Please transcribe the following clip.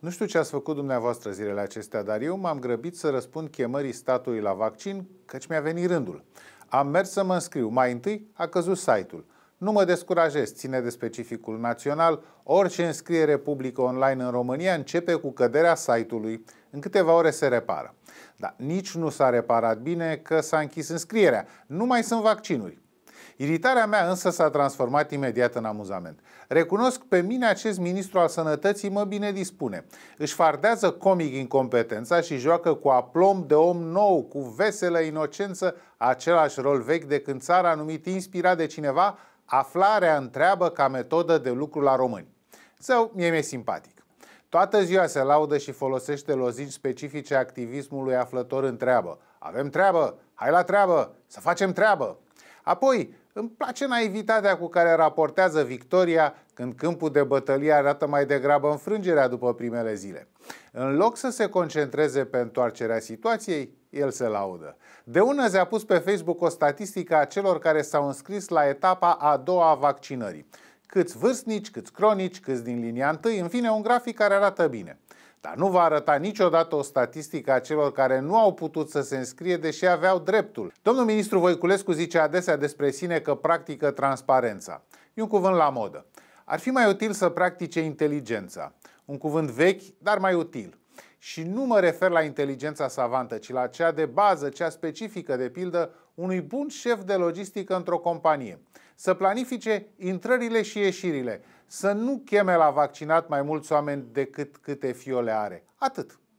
Nu știu ce ați făcut dumneavoastră zilele acestea, dar eu m-am grăbit să răspund chemării statului la vaccin, căci mi-a venit rândul. Am mers să mă înscriu. Mai întâi a căzut site-ul. Nu mă descurajez, ține de specificul național, orice înscriere publică online în România începe cu căderea site-ului, în câteva ore se repară. Dar nici nu s-a reparat bine că s-a închis înscrierea, nu mai sunt vaccinuri. Iritarea mea însă s-a transformat imediat în amuzament. Recunosc pe mine acest ministru al sănătății mă bine dispune. Își fardează comic incompetența și joacă cu aplomb de om nou, cu veselă inocență, același rol vechi de când țara a numit inspirat de cineva aflarea întreabă ca metodă de lucru la români. Sau mie mi-e simpatic. Toată ziua se laudă și folosește lozinci specifice activismului aflător în treabă. Avem treabă, hai la treabă, să facem treabă. Apoi, îmi place naivitatea cu care raportează victoria când câmpul de bătălie arată mai degrabă înfrângerea după primele zile. În loc să se concentreze pe întoarcerea situației, el se laudă. De ună se a pus pe Facebook o statistică a celor care s-au înscris la etapa a doua a vaccinării. Câți vârstnici, câți cronici, câți din linia întâi, în fine un grafic care arată bine. Dar nu va arăta niciodată o statistică a celor care nu au putut să se înscrie, deși aveau dreptul. Domnul ministru Voiculescu zice adesea despre sine că practică transparența. E un cuvânt la modă. Ar fi mai util să practice inteligența. Un cuvânt vechi, dar mai util. Și nu mă refer la inteligența savantă, ci la cea de bază, cea specifică, de pildă, unui bun șef de logistică într-o companie. Să planifice intrările și ieșirile, să nu cheme la vaccinat mai mulți oameni decât câte fiole are. Atât.